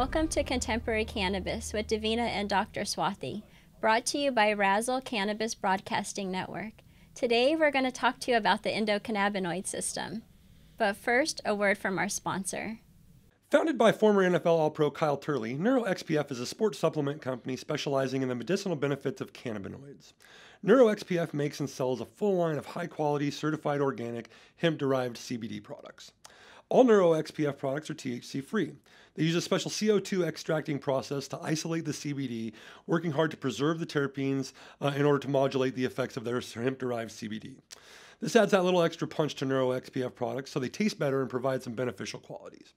Welcome to Contemporary Cannabis with Davina and Dr. Swathi, brought to you by Razzle Cannabis Broadcasting Network. Today we're going to talk to you about the endocannabinoid system. But first, a word from our sponsor. Founded by former NFL All Pro Kyle Turley, NeuroXPF is a sports supplement company specializing in the medicinal benefits of cannabinoids. NeuroXPF makes and sells a full line of high quality, certified organic, hemp derived CBD products. All NeuroXPF products are THC free. They use a special CO2 extracting process to isolate the CBD, working hard to preserve the terpenes uh, in order to modulate the effects of their hemp derived CBD. This adds that little extra punch to NeuroXPF products so they taste better and provide some beneficial qualities.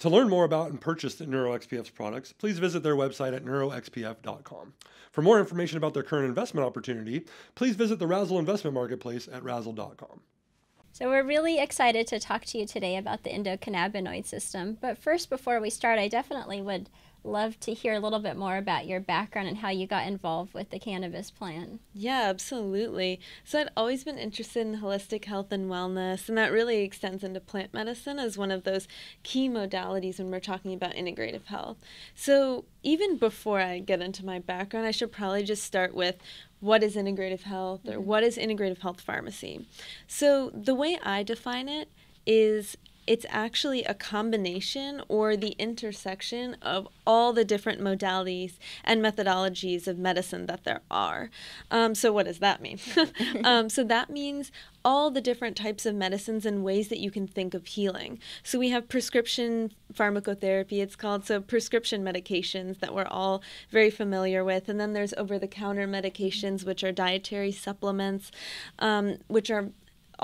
To learn more about and purchase NeuroXPF products, please visit their website at neuroxpf.com. For more information about their current investment opportunity, please visit the Razzle Investment Marketplace at razzle.com. So, we're really excited to talk to you today about the endocannabinoid system. But first, before we start, I definitely would love to hear a little bit more about your background and how you got involved with the cannabis plant. Yeah, absolutely. So I'd always been interested in holistic health and wellness, and that really extends into plant medicine as one of those key modalities when we're talking about integrative health. So even before I get into my background, I should probably just start with what is integrative health or mm-hmm. what is integrative health pharmacy. So the way I define it is it's actually a combination or the intersection of all the different modalities and methodologies of medicine that there are. Um, so, what does that mean? um, so, that means all the different types of medicines and ways that you can think of healing. So, we have prescription pharmacotherapy, it's called. So, prescription medications that we're all very familiar with. And then there's over the counter medications, which are dietary supplements, um, which are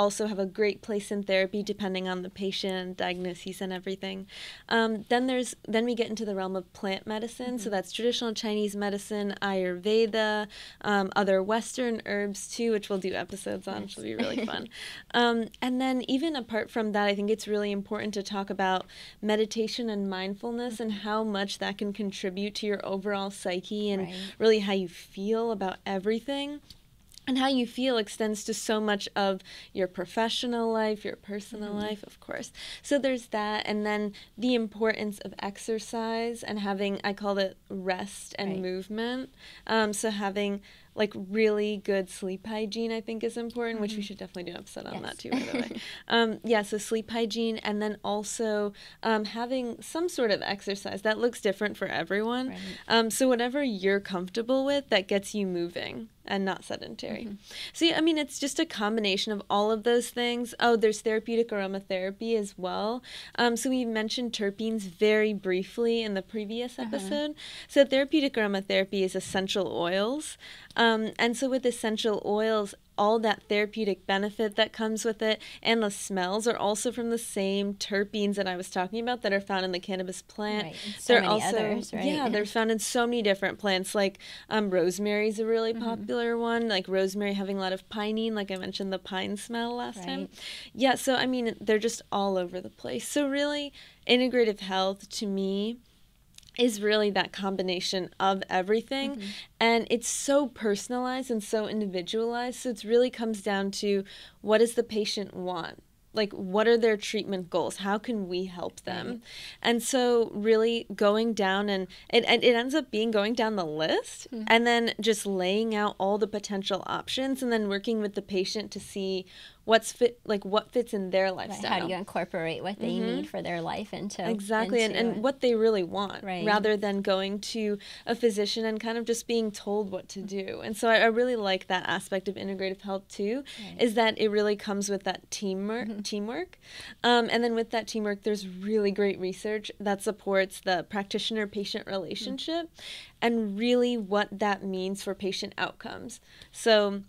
also have a great place in therapy depending on the patient, diagnosis and everything. Um, then there's then we get into the realm of plant medicine. Mm-hmm. So that's traditional Chinese medicine, Ayurveda, um, other Western herbs too, which we'll do episodes on, which will be really fun. Um, and then even apart from that, I think it's really important to talk about meditation and mindfulness mm-hmm. and how much that can contribute to your overall psyche and right. really how you feel about everything and how you feel extends to so much of your professional life, your personal mm-hmm. life, of course. So there's that. And then the importance of exercise and having, I call it rest and right. movement. Um, so having like really good sleep hygiene, I think, is important, mm-hmm. which we mm-hmm. should definitely do an episode yes. on that too, by the way. um, yeah, so sleep hygiene and then also um, having some sort of exercise that looks different for everyone. Right. Um, so whatever you're comfortable with that gets you moving and not sedentary. Mm-hmm. See, I mean, it's just a combination of all of those things. Oh, there's therapeutic aromatherapy as well. Um, so we mentioned terpenes very briefly in the previous uh-huh. episode. Uh-huh. So therapeutic aromatherapy is essential oils, um, and so with essential oils, all that therapeutic benefit that comes with it. And the smells are also from the same terpenes that I was talking about that are found in the cannabis plant. Right. So they're also, others, right? Yeah, they're found in so many different plants. Like um, rosemary is a really mm-hmm. popular one, like rosemary having a lot of pinene, like I mentioned the pine smell last right. time. Yeah, so I mean, they're just all over the place. So, really, integrative health to me is really that combination of everything mm-hmm. and it's so personalized and so individualized so it really comes down to what does the patient want like what are their treatment goals how can we help them mm-hmm. and so really going down and it, and it ends up being going down the list mm-hmm. and then just laying out all the potential options and then working with the patient to see what's fit like what fits in their lifestyle right. how do you incorporate what they mm-hmm. need for their life into exactly into and, and what they really want right. rather than going to a physician and kind of just being told what to do mm-hmm. and so i, I really like that aspect of integrative health too right. is that it really comes with that teamwork mm-hmm. teamwork um, and then with that teamwork there's really great research that supports the practitioner patient relationship mm-hmm. and really what that means for patient outcomes so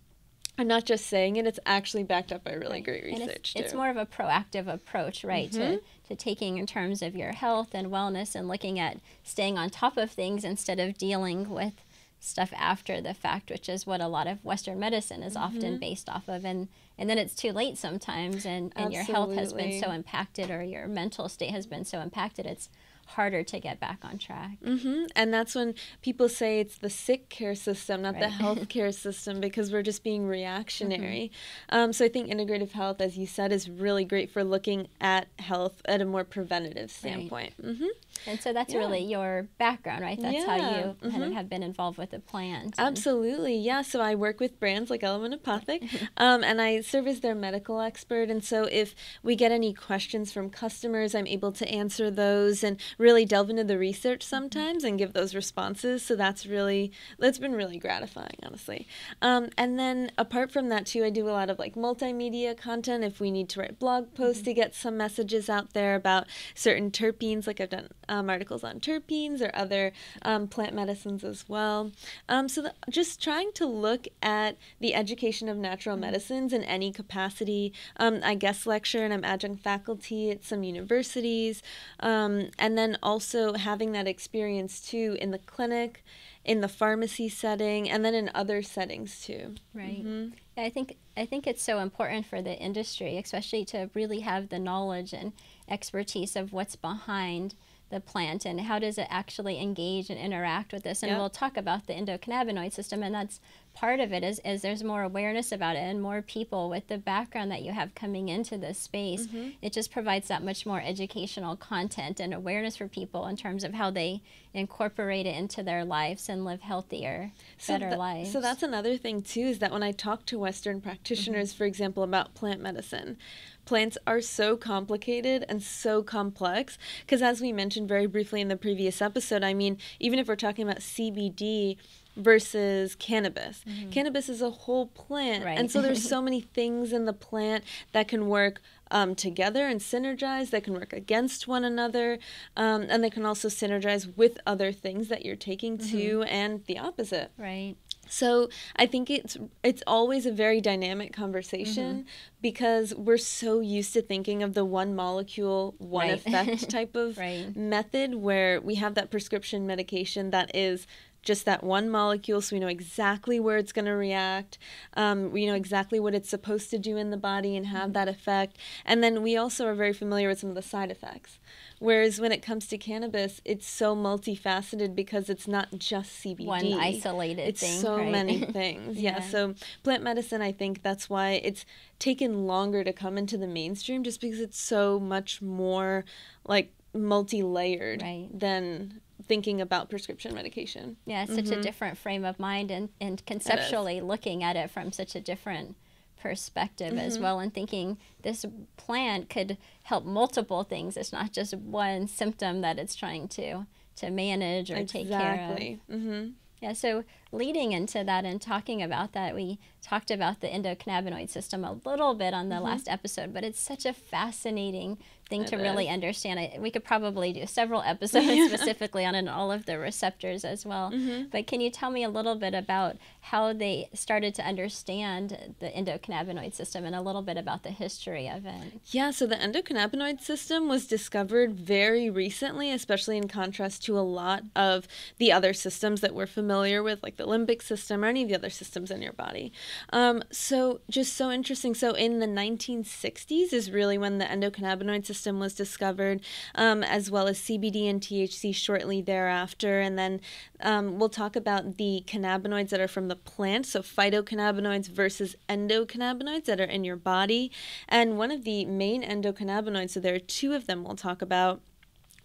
I'm not just saying it, it's actually backed up by really right. great research. It's, it's, more of a proactive approach, right, mm-hmm. to, to taking in terms of your health and wellness and looking at staying on top of things instead of dealing with stuff after the fact, which is what a lot of Western medicine is mm-hmm. often based off of. And, and then it's too late sometimes, and, and your health has been so impacted or your mental state has been so impacted. It's harder to get back on track. Mm-hmm. And that's when people say it's the sick care system, not right. the health care system, because we're just being reactionary. Mm-hmm. Um, so I think integrative health, as you said, is really great for looking at health at a more preventative standpoint. Right. Mm-hmm. And so that's yeah. really your background, right? That's yeah. how you kind mm-hmm. of have been involved with the plant. Absolutely, yeah. So I work with brands like Element Apothic, um, and I serve as their medical expert. And so if we get any questions from customers, I'm able to answer those and really delve into the research sometimes and give those responses. So that's really that's been really gratifying, honestly. Um, and then apart from that too, I do a lot of like multimedia content if we need to write blog mm-hmm. posts mm-hmm. to get some messages out there about certain terpenes. Like I've done um, articles on terpenes or other um, plant medicines as well. Um, so the, just trying to look at the education of natural mm-hmm. medicines in any capacity. Um, I guest lecture and I'm adjunct faculty at some universities, um, and then then also having that experience too in the clinic, in the pharmacy setting, and then in other settings too. Right. Mm-hmm. I think I think it's so important for the industry, especially to really have the knowledge and expertise of what's behind the plant and how does it actually engage and interact with this and yep. we'll talk about the endocannabinoid system and that's part of it is, is there's more awareness about it and more people with the background that you have coming into this space mm-hmm. it just provides that much more educational content and awareness for people in terms of how they incorporate it into their lives and live healthier so better th- lives so that's another thing too is that when i talk to western practitioners mm-hmm. for example about plant medicine plants are so complicated and so complex because as we mentioned very briefly in the previous episode i mean even if we're talking about cbd versus cannabis. Mm-hmm. Cannabis is a whole plant, right. and so there's so many things in the plant that can work um, together and synergize. That can work against one another, um, and they can also synergize with other things that you're taking mm-hmm. and the opposite. Right. So I think it's it's always a very dynamic conversation mm-hmm. because we're so used to thinking of the one molecule, one right. effect type of right. method where we have that prescription medication that is just that one molecule so we know exactly where it's going to react. Um, we know exactly what it's supposed to do in the body and have mm-hmm. that effect. And then we also are very familiar with some of the side effects. Whereas when it comes to cannabis, it's so multifaceted because it's not just CBD. One isolated it's thing, so right? many things. yeah. yeah. So plant medicine, I think that's why it's taken longer to come into the mainstream, just because it's so much more like multi-layered right. than thinking about prescription medication. Yeah, it's such mm-hmm. a different frame of mind and, and conceptually looking at it from such a different perspective mm-hmm. as well and thinking this plant could help multiple things. It's not just one symptom that it's trying to to manage or exactly. take care of. Mm-hmm. Yeah, so leading into that and talking about that, we talked about the endocannabinoid system a little bit on the mm -hmm. last episode, but it's such a fascinating thing it to is. really understand. I, we could probably do several episodes yeah. specifically on all of the receptors as well. Mm -hmm. But can you tell me a little bit about how they started to understand the endocannabinoid system and a little bit about the history of it? Yeah, so the endocannabinoid system was discovered very recently, especially in contrast to a lot of the other systems that we're familiar with, like the limbic system or any of the other systems in your body. Um, so, just so interesting. So, in the 1960s is really when the endocannabinoid system was discovered, um, as well as CBD and THC shortly thereafter. And then um, we'll talk about the cannabinoids that are from the plant, so phytocannabinoids versus endocannabinoids that are in your body. And one of the main endocannabinoids, so there are two of them we'll talk about.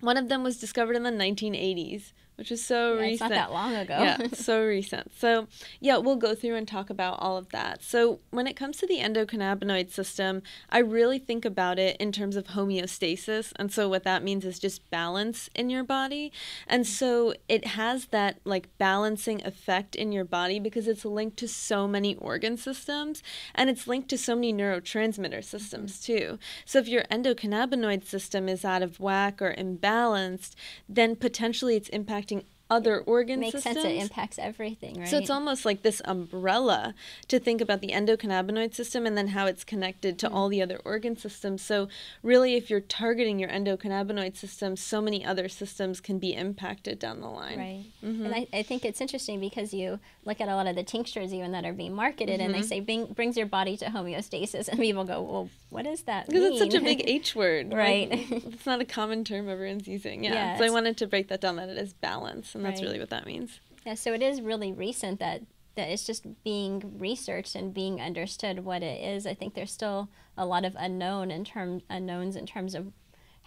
One of them was discovered in the 1980s, which is so yeah, recent. It's not that long ago. yeah, so recent. So, yeah, we'll go through and talk about all of that. So, when it comes to the endocannabinoid system, I really think about it in terms of homeostasis. And so, what that means is just balance in your body. And mm-hmm. so, it has that like balancing effect in your body because it's linked to so many organ systems and it's linked to so many neurotransmitter systems mm-hmm. too. So, if your endocannabinoid system is out of whack or imbalanced, then potentially it's impacting impacting other it organ makes systems. sense it impacts everything right so it's almost like this umbrella to think about the endocannabinoid system and then how it's connected to mm-hmm. all the other organ systems so really if you're targeting your endocannabinoid system so many other systems can be impacted down the line right mm-hmm. and I, I think it's interesting because you look at a lot of the tinctures even that are being marketed mm-hmm. and they mm-hmm. say bring, brings your body to homeostasis and people go well what does that because it's such a big H word, right? Like, it's not a common term everyone's using. Yeah. yeah so I wanted to break that down that it is balance, and that's right. really what that means. Yeah. So it is really recent that that it's just being researched and being understood what it is. I think there's still a lot of unknown in terms unknowns in terms of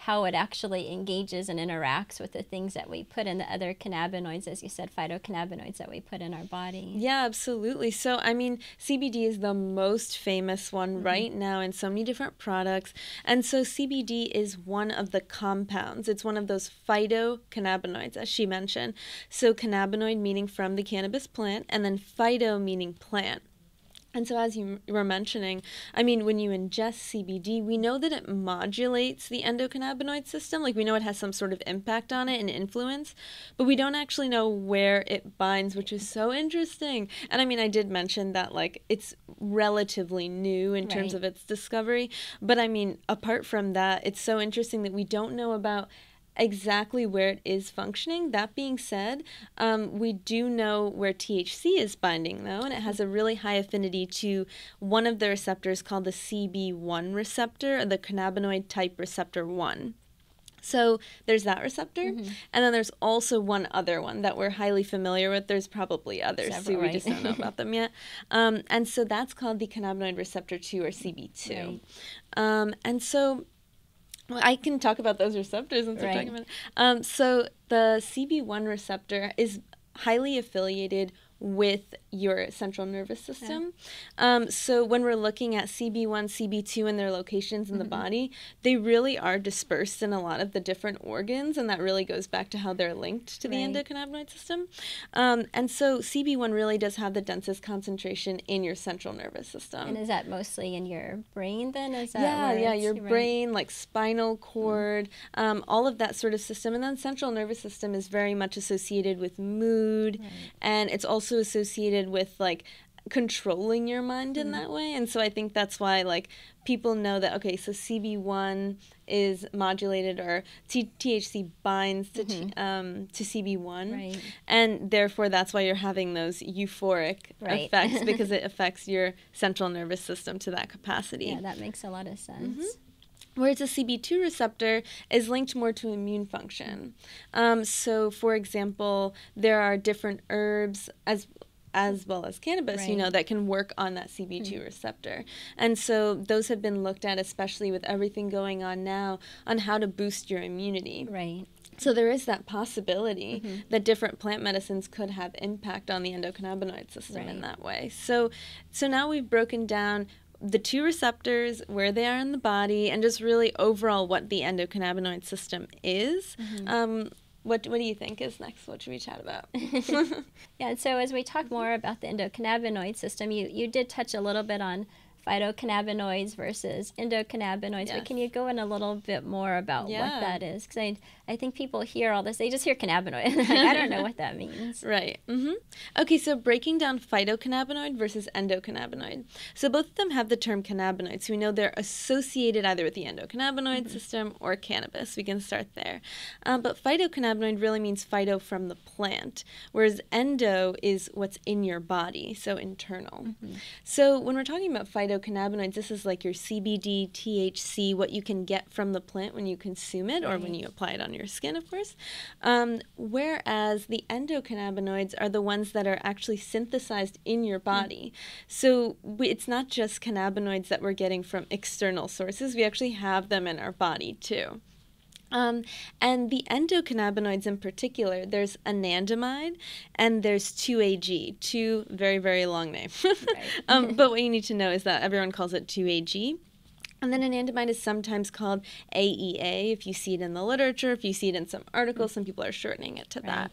how it actually engages and interacts with the things that we put in the other cannabinoids, as you said, phytocannabinoids that we put in our body. Yeah, absolutely. So, I mean, CBD is the most famous one mm-hmm. right now in so many different products. And so, CBD is one of the compounds, it's one of those phytocannabinoids, as she mentioned. So, cannabinoid meaning from the cannabis plant, and then phyto meaning plant. And so, as you were mentioning, I mean, when you ingest CBD, we know that it modulates the endocannabinoid system. Like, we know it has some sort of impact on it and influence, but we don't actually know where it binds, which is so interesting. And I mean, I did mention that, like, it's relatively new in right. terms of its discovery. But I mean, apart from that, it's so interesting that we don't know about exactly where it is functioning. That being said, um, we do know where THC is binding, though, and it has a really high affinity to one of the receptors called the CB1 receptor, or the cannabinoid type receptor 1. So there's that receptor, mm-hmm. and then there's also one other one that we're highly familiar with. There's probably others, Several, so we right? just don't know about them yet. Um, and so that's called the cannabinoid receptor 2 or CB2. Right. Um, and so well, I can talk about those receptors since right. we're talking about. It. Um, so the CB1 receptor is highly affiliated with your central nervous system. Yeah. Um, so when we're looking at CB1, CB2 and their locations in mm-hmm. the body, they really are dispersed in a lot of the different organs, and that really goes back to how they're linked to right. the endocannabinoid system. Um, and so CB1 really does have the densest concentration in your central nervous system. And is that mostly in your brain then? Is that yeah, yeah, your right? brain, like spinal mm. cord, mm-hmm. um, all of that sort of system. And then central nervous system is very much associated with mood, right. and it's also also associated with like controlling your mind in mm. that way. And so I think that's why like people know that okay, so CB1 is modulated or T- THC binds to mm-hmm. t- um, to CB1, right. and therefore that's why you're having those euphoric right. effects because it affects your central nervous system to that capacity. Yeah, that makes a lot of sense. Mm-hmm whereas the CB2 receptor is linked more to immune function. Um, so, for example, there are different herbs as as well as cannabis, right. you know, that can work on that CB2 mm. receptor. And so those have been looked at, especially with everything going on now, on how to boost your immunity. Right. So there is that possibility mm-hmm. that different plant medicines could have impact on the endocannabinoid system right. in that way. So so now we've broken down the two receptors, where they are in the body, and just really overall what the endocannabinoid system is. Mm-hmm. Um, what, what do you think is next? What should we chat about? yeah, and so as we talk more about the endocannabinoid system, you, you did touch a little bit on phytocannabinoids versus endocannabinoids. Yes. But can you go in a little bit more about yeah. what that is? Because I, I think people hear all this, they just hear cannabinoid. I don't know what that means. Right. Mm-hmm. Okay, so breaking down phytocannabinoid versus endocannabinoid. So both of them have the term cannabinoid. So we know they're associated either with the endocannabinoid mm-hmm. system or cannabis. We can start there. Um, but phytocannabinoid really means phyto from the plant, whereas endo is what's in your body, so internal. Mm-hmm. So when we're talking about phyto, phytocannabinoids, this is like your CBD, THC, what you can get from the plant when you consume it right. or when you apply it on your skin, of course. Um, whereas the endocannabinoids are the ones that are actually synthesized in your hmm. body. Mm. So we, it's not just cannabinoids that we're getting from external sources, we actually have them in our body too. Um, and the endocannabinoids in particular, there's anandamide and there's 2AG, two very, very long names. um, but what you need to know is that everyone calls it 2AG. And then anandamide is sometimes called AEA if you see it in the literature, if you see it in some articles, some people are shortening it to right. that.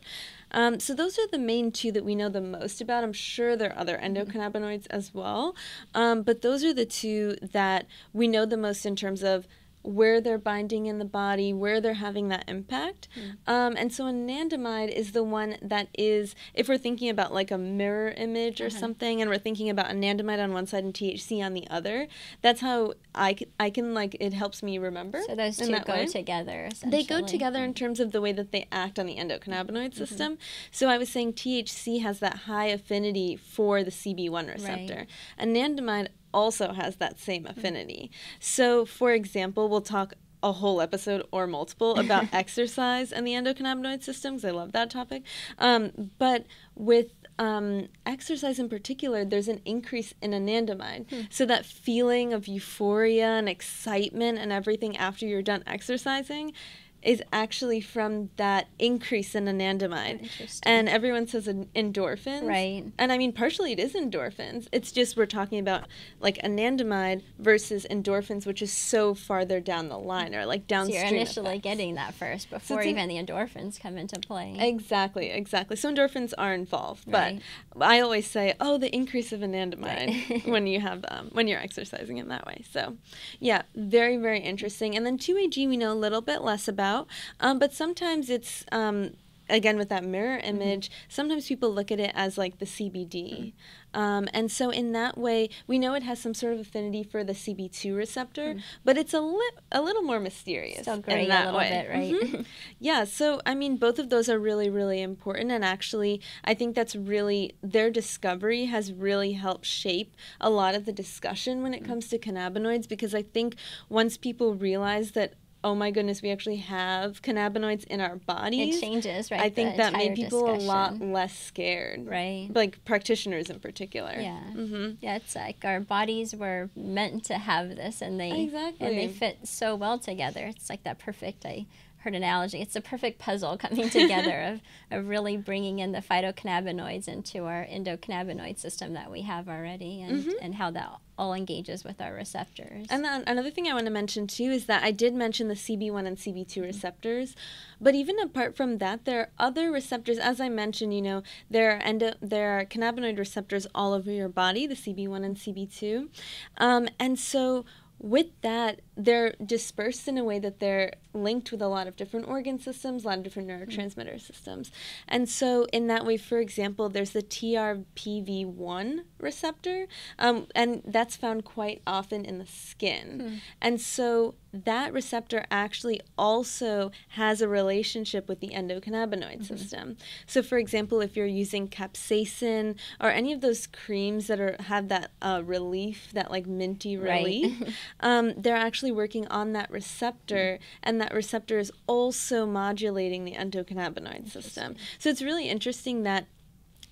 Um, so those are the main two that we know the most about. I'm sure there are other mm-hmm. endocannabinoids as well, um, but those are the two that we know the most in terms of where they're binding in the body, where they're having that impact. Mm. Um, and so anandamide is the one that is, if we're thinking about like a mirror image or uh-huh. something, and we're thinking about anandamide on one side and THC on the other, that's how I, I can like, it helps me remember. So those two go way. together. They go together in mm. terms of the way that they act on the endocannabinoid mm-hmm. system. So I was saying THC has that high affinity for the CB1 receptor. Right. Anandamide also has that same mm-hmm. affinity. So, for example, we'll talk a whole episode or multiple about exercise and the endocannabinoid system because I love that topic. Um, but with um, exercise in particular, there's an increase in anandamide. Hmm. So that feeling of euphoria and excitement and everything after you're done exercising is actually from that increase in anandamide. And everyone says endorphins. Right. And I mean, partially it is endorphins. It's just we're talking about like anandamide versus endorphins, which is so farther down the line or like downstream. So you're initially effects. getting that first before so even the endorphins come into play. Exactly, exactly. So endorphins are involved. Right. But I always say, oh, the increase of anandamide right. when you have, um, when you're exercising in that way. So yeah, very, very interesting. And then 2AG, we know a little bit less about about. Um, but sometimes it's um, again with that mirror mm-hmm. image. Mm-hmm. Sometimes people look at it as like the CBD, mm-hmm. um, and so in that way, we know it has some sort of affinity for the CB2 receptor, mm-hmm. but it's a li- a little more mysterious Still gray in that way, bit, right? Mm-hmm. yeah. So I mean, both of those are really really important, and actually, I think that's really their discovery has really helped shape a lot of the discussion when it mm-hmm. comes to cannabinoids because I think once people realize that oh my goodness, we actually have cannabinoids in our bodies. It changes, right? I think that made people discussion. a lot less scared, right? Like practitioners in particular. Yeah, mm-hmm. yeah. It's like our bodies were meant to have this, and they exactly. and they fit so well together. It's like that perfect. I heard an analogy. It's a perfect puzzle coming together of, of really bringing in the phytocannabinoids into our endocannabinoid system that we have already and, mm-hmm. and how that all engages with our receptors. And then another thing I want to mention too is that I did mention the CB1 and CB2 mm-hmm. receptors, but even apart from that, there are other receptors. As I mentioned, you know, there are, endo- there are cannabinoid receptors all over your body, the CB1 and CB2. Um, and so with that, they're dispersed in a way that they're linked with a lot of different organ systems, a lot of different mm-hmm. neurotransmitter mm-hmm. systems. And so, in that way, for example, there's the TRPV1 receptor, um, and that's found quite often in the skin. Mm. And so, that receptor actually also has a relationship with the endocannabinoid mm -hmm. system. So, for example, if you're using capsaicin or any of those creams that are have that uh, relief, that like minty relief, right. um, they're actually working on that receptor, mm -hmm. and that receptor is also modulating the endocannabinoid system. So, it's really interesting that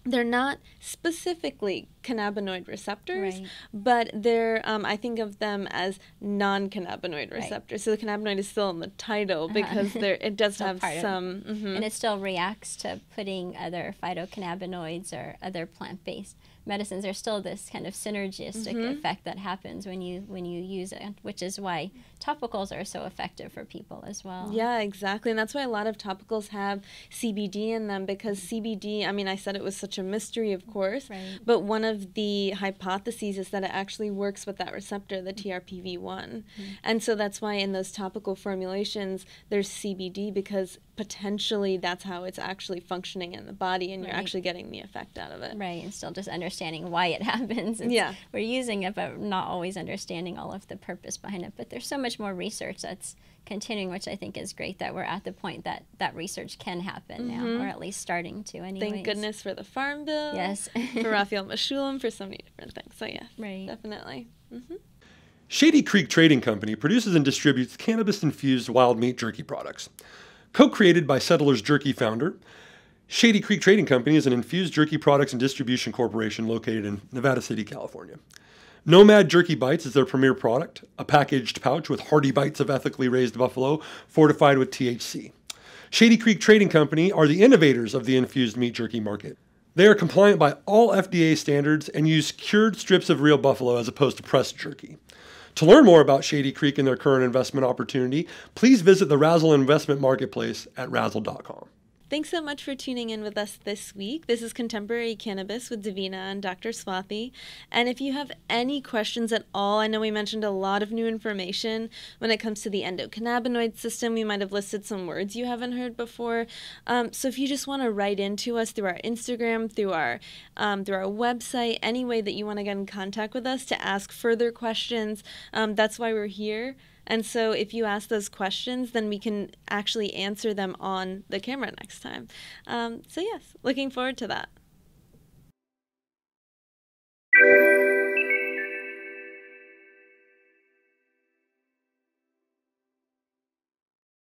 they're not specifically cannabinoid receptors, right. but they're um, I think of them as non-cannabinoid receptors. Right. So the cannabinoid is still in the title uh-huh. because uh-huh. there it does have some, mm-hmm. and it still reacts to putting other phytocannabinoids or other plant-based medicines. There's still this kind of synergistic mm-hmm. effect that happens when you when you use it, which is why topicals are so effective for people as well. Yeah, exactly. And that's why a lot of topicals have CBD in them because CBD, I mean, I said it was such a mystery, of course, right. but one of the hypotheses is that it actually works with that receptor, the TRPV1. Mm-hmm. And so that's why in those topical formulations, there's CBD because potentially that's how it's actually functioning in the body and right. you're actually getting the effect out of it. Right, and still just understanding why it happens. It's, yeah. We're using it, but not always understanding all of the purpose behind it. But there's so much much more research that's continuing, which I think is great that we're at the point that that research can happen mm -hmm. now, or mm-hmm. at least starting to. Anyways. Thank goodness for the Farm Bill. Yes. for Raphael Mashulam, for so many different things. So yeah, right. definitely. Mm -hmm. Shady Creek Trading Company produces and distributes cannabis-infused wild meat jerky products. Co-created by Settlers Jerky founder, Shady Creek Trading Company is an infused jerky products and distribution corporation located in Nevada City, California. Nomad Jerky Bites is their premier product, a packaged pouch with hearty bites of ethically raised buffalo fortified with THC. Shady Creek Trading Company are the innovators of the infused meat jerky market. They are compliant by all FDA standards and use cured strips of real buffalo as opposed to pressed jerky. To learn more about Shady Creek and their current investment opportunity, please visit the Razzle Investment Marketplace at razzle.com. Thanks so much for tuning in with us this week. This is Contemporary Cannabis with Davina and Dr. Swathi. And if you have any questions at all, I know we mentioned a lot of new information when it comes to the endocannabinoid system. We might have listed some words you haven't heard before. Um, so if you just want to write in to us through our Instagram, through our um, through our website, any way that you want to get in contact with us to ask further questions, um, that's why we're here. And so if you ask those questions, then we can actually answer them on the camera next time. Um, so, yes, looking forward to that.